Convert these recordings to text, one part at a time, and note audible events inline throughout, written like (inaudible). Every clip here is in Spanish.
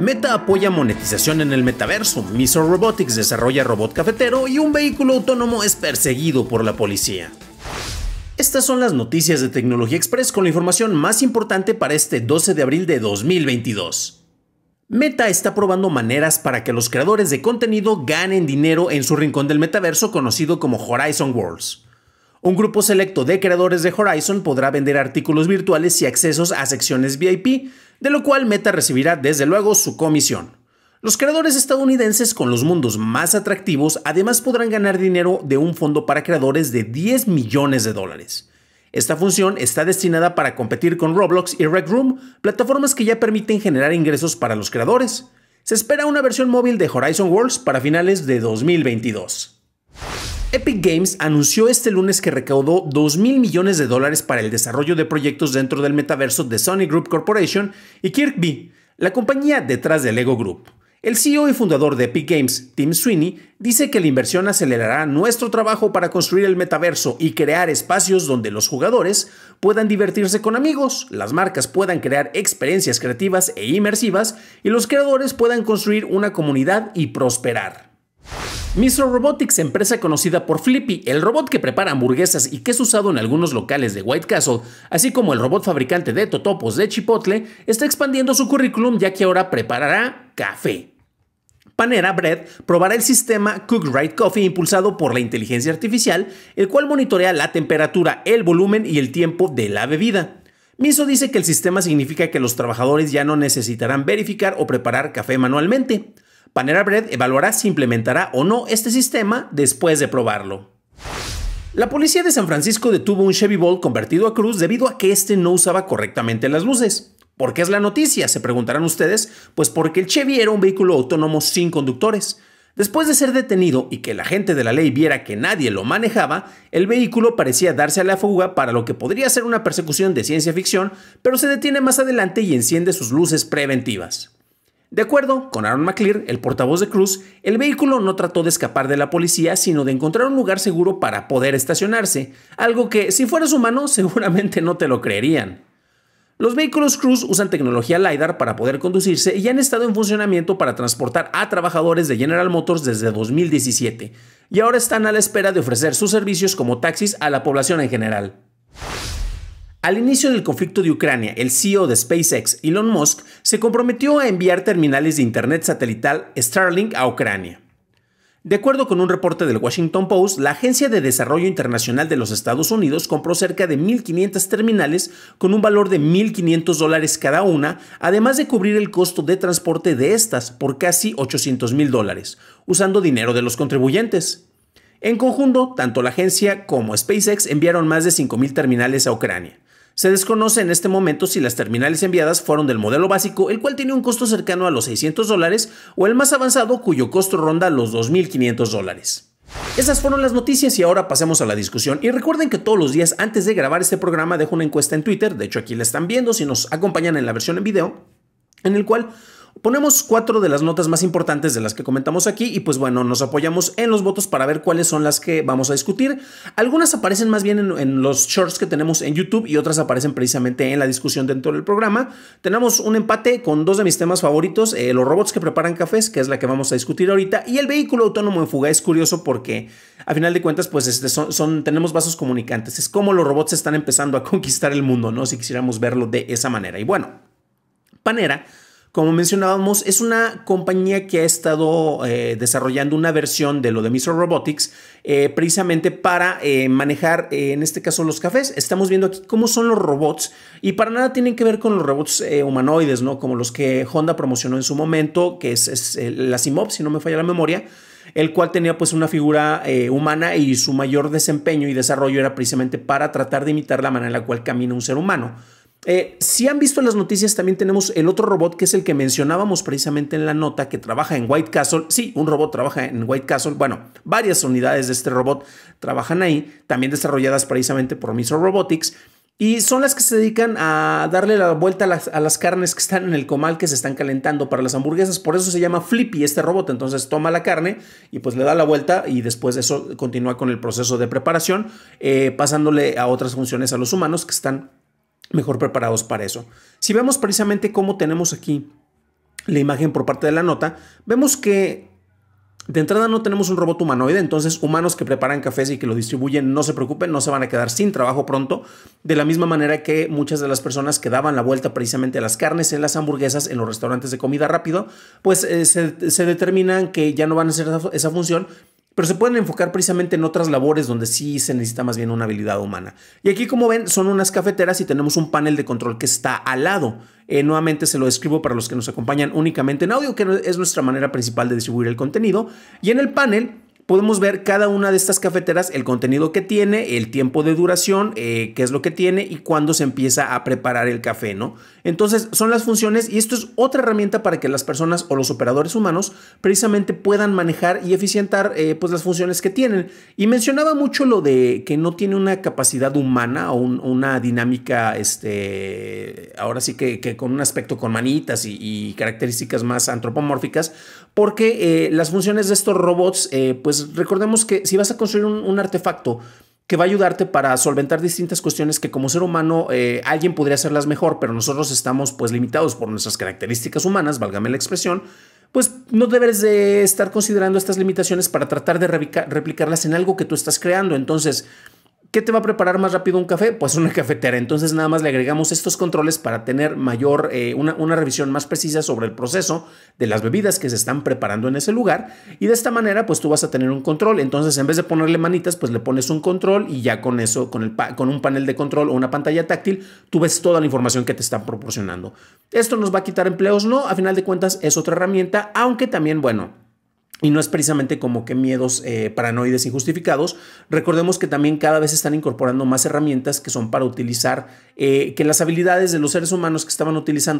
Meta apoya monetización en el metaverso, Miso Robotics desarrolla robot cafetero y un vehículo autónomo es perseguido por la policía. Estas son las noticias de Tecnología Express con la información más importante para este 12 de abril de 2022. Meta está probando maneras para que los creadores de contenido ganen dinero en su rincón del metaverso conocido como Horizon Worlds. Un grupo selecto de creadores de Horizon podrá vender artículos virtuales y accesos a secciones VIP, de lo cual Meta recibirá desde luego su comisión. Los creadores estadounidenses con los mundos más atractivos además podrán ganar dinero de un fondo para creadores de 10 millones de dólares. Esta función está destinada para competir con Roblox y Red Room, plataformas que ya permiten generar ingresos para los creadores. Se espera una versión móvil de Horizon Worlds para finales de 2022. Epic Games anunció este lunes que recaudó 2 mil millones de dólares para el desarrollo de proyectos dentro del metaverso de Sony Group Corporation y Kirkby, la compañía detrás del Lego Group. El CEO y fundador de Epic Games, Tim Sweeney, dice que la inversión acelerará nuestro trabajo para construir el metaverso y crear espacios donde los jugadores puedan divertirse con amigos, las marcas puedan crear experiencias creativas e inmersivas y los creadores puedan construir una comunidad y prosperar. Mistro Robotics, empresa conocida por Flippy, el robot que prepara hamburguesas y que es usado en algunos locales de White Castle, así como el robot fabricante de totopos de Chipotle, está expandiendo su currículum ya que ahora preparará café. Panera Bread probará el sistema Cook Right Coffee impulsado por la inteligencia artificial, el cual monitorea la temperatura, el volumen y el tiempo de la bebida. Miso dice que el sistema significa que los trabajadores ya no necesitarán verificar o preparar café manualmente. Panera Bread evaluará si implementará o no este sistema después de probarlo. La policía de San Francisco detuvo un Chevy Bolt convertido a cruz debido a que este no usaba correctamente las luces. ¿Por qué es la noticia? Se preguntarán ustedes. Pues porque el Chevy era un vehículo autónomo sin conductores. Después de ser detenido y que la gente de la ley viera que nadie lo manejaba, el vehículo parecía darse a la fuga para lo que podría ser una persecución de ciencia ficción, pero se detiene más adelante y enciende sus luces preventivas. De acuerdo con Aaron McClear, el portavoz de Cruz, el vehículo no trató de escapar de la policía, sino de encontrar un lugar seguro para poder estacionarse, algo que si fueras humano (laughs) seguramente no te lo creerían. Los vehículos Cruz usan tecnología LiDAR para poder conducirse y han estado en funcionamiento para transportar a trabajadores de General Motors desde 2017, y ahora están a la espera de ofrecer sus servicios como taxis a la población en general. Al inicio del conflicto de Ucrania, el CEO de SpaceX, Elon Musk, se comprometió a enviar terminales de Internet satelital Starlink a Ucrania. De acuerdo con un reporte del Washington Post, la Agencia de Desarrollo Internacional de los Estados Unidos compró cerca de 1.500 terminales con un valor de 1.500 dólares cada una, además de cubrir el costo de transporte de estas por casi 800.000 dólares, usando dinero de los contribuyentes. En conjunto, tanto la agencia como SpaceX enviaron más de 5.000 terminales a Ucrania. Se desconoce en este momento si las terminales enviadas fueron del modelo básico, el cual tiene un costo cercano a los 600 dólares, o el más avanzado, cuyo costo ronda los 2.500 dólares. Esas fueron las noticias y ahora pasemos a la discusión. Y recuerden que todos los días antes de grabar este programa dejo una encuesta en Twitter, de hecho aquí la están viendo si nos acompañan en la versión en video, en el cual Ponemos cuatro de las notas más importantes de las que comentamos aquí y pues bueno, nos apoyamos en los votos para ver cuáles son las que vamos a discutir. Algunas aparecen más bien en, los shorts que tenemos en YouTube y otras aparecen precisamente en la discusión dentro del programa. Tenemos un empate con dos de mis temas favoritos, eh, los robots que preparan cafés, que es la que vamos a discutir ahorita, y el vehículo autónomo en fuga. Es curioso porque a final de cuentas pues este, tenemos vasos comunicantes. Es como los robots están empezando a (laughs) conquistar el mundo, ¿no? Si quisiéramos verlo de esa manera. Y bueno, Panera como mencionábamos, es una compañía que ha estado eh, desarrollando una versión de lo de Mr. Robotics eh, precisamente para eh, manejar, en este caso, los cafés. Estamos viendo aquí cómo son los robots y para nada tienen que ver con los robots humanoides, ¿no? Como los que Honda promocionó en su momento, que es, la Simob, si no me falla la memoria el cual tenía pues una figura humana y su mayor desempeño y desarrollo era precisamente para tratar de imitar la manera en la cual camina un ser humano. Eh, si han visto las noticias, también tenemos el otro robot que es el que mencionábamos precisamente en la nota, que trabaja en White Castle. Sí, un robot trabaja en White Castle. Bueno, varias unidades de este robot trabajan ahí, también desarrolladas precisamente por Miso Robotics. Y son las que se dedican a darle la vuelta a las, carnes que están en el comal que se están calentando para las hamburguesas. Por eso se llama Flippy este robot. Entonces toma la carne y pues le da la vuelta y después de eso continúa con el proceso de preparación, eh, pasándole a otras funciones a los humanos que están mejor preparados para eso. Si vemos precisamente cómo tenemos aquí la imagen por parte de la nota, vemos que de entrada no tenemos un robot humanoide, entonces humanos que preparan cafés y que lo distribuyen, no se preocupen, no se van a quedar sin trabajo pronto, de la misma manera que muchas de las personas que daban la vuelta precisamente a las carnes, en las hamburguesas, en los restaurantes de comida rápido, pues eh, se, determinan que ya no van a hacer esa función pero se pueden enfocar precisamente en otras labores donde sí se necesita más bien una habilidad humana. Y aquí como ven son unas cafeteras y tenemos un panel de control que está al lado. Eh, nuevamente se lo describo para los que nos acompañan únicamente en audio, que es nuestra manera principal de distribuir el contenido. Y en el panel podemos ver cada una de estas cafeteras, el contenido que tiene, el tiempo de duración, eh, qué es lo que tiene y cuándo se empieza a preparar el café, ¿no? Entonces son las funciones y esto es otra herramienta para que las personas o los operadores humanos precisamente puedan manejar y eficientar eh, pues las funciones que tienen. Y mencionaba mucho lo de que no tiene una capacidad humana o una dinámica, este, ahora sí que, con un aspecto con manitas y características más antropomórficas, porque eh, las funciones de estos robots, eh, pues recordemos que si vas a construir un, artefacto, que va a ayudarte para solventar distintas cuestiones que como ser humano eh, alguien podría hacerlas mejor, pero nosotros estamos pues limitados por nuestras características humanas, válgame la expresión, pues no debes de estar considerando estas limitaciones para tratar de replicarlas en algo que tú estás creando. Entonces, ¿Qué te va a preparar más rápido un café? Pues una (laughs) cafetera. Entonces nada más le agregamos estos controles para tener mayor, eh, una, revisión más precisa sobre el proceso de las bebidas que se están preparando en ese lugar. Y de esta manera, pues tú vas a tener un control. Entonces en vez de ponerle manitas, pues le pones un control y ya con eso, con, el con un panel de control o una pantalla táctil, tú ves toda la información que te están proporcionando. ¿Esto nos va a quitar empleos? No, a final de cuentas es otra herramienta, aunque también, bueno, y no es precisamente como que miedos eh, paranoides injustificados. Recordemos que también cada vez están incorporando más herramientas que son para utilizar eh, que las habilidades de los seres humanos que estaban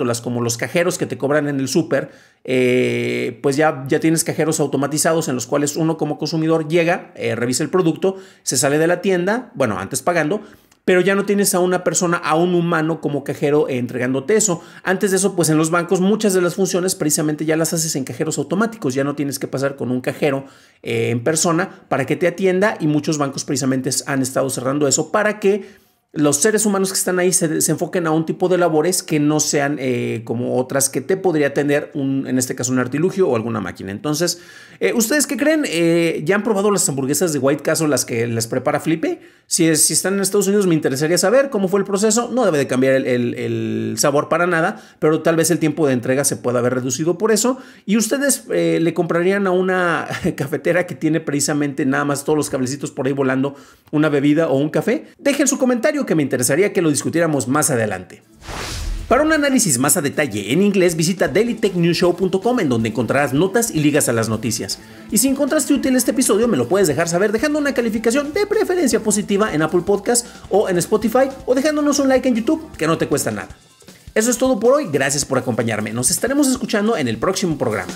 las como los cajeros que te cobran en el súper, eh, pues ya, ya tienes cajeros automatizados en los cuales uno como consumidor llega, revisa el producto, se sale de la tienda, bueno, antes pagando, pero ya no tienes a una persona, a un humano como cajero entregándote eso. Antes de eso, pues en los bancos muchas de las funciones precisamente ya las haces en cajeros automáticos, ya no tienes que pasar con un cajero eh, en persona para que te atienda y muchos bancos precisamente han estado cerrando eso para que los seres humanos que están ahí se, enfoquen a un tipo de labores que no sean eh, como otras que te podría tener, un, en este caso, un artilugio o alguna máquina. Entonces, eh, ¿ustedes qué creen? Eh, ¿Ya han probado las hamburguesas de White Castle, las que les prepara Flipe? Si, están en Estados Unidos, me interesaría saber cómo fue el proceso. No debe de cambiar el, el sabor para nada, pero tal vez el tiempo de entrega se pueda haber reducido por eso. ¿Y ustedes le comprarían a una (laughs) cafetera que tiene precisamente nada más todos los cablecitos por ahí volando una bebida o un café? Dejen su comentario que me interesaría que lo discutiéramos más adelante. Para un análisis más a detalle en inglés, visita dailytechnewshow.com en donde encontrarás notas y ligas a las noticias. Y si encontraste útil este episodio, me lo puedes dejar saber dejando una calificación de preferencia positiva en Apple Podcast o en Spotify o dejándonos un like en YouTube, que no te cuesta nada. Eso es todo por hoy, gracias por acompañarme. Nos estaremos escuchando en el próximo programa.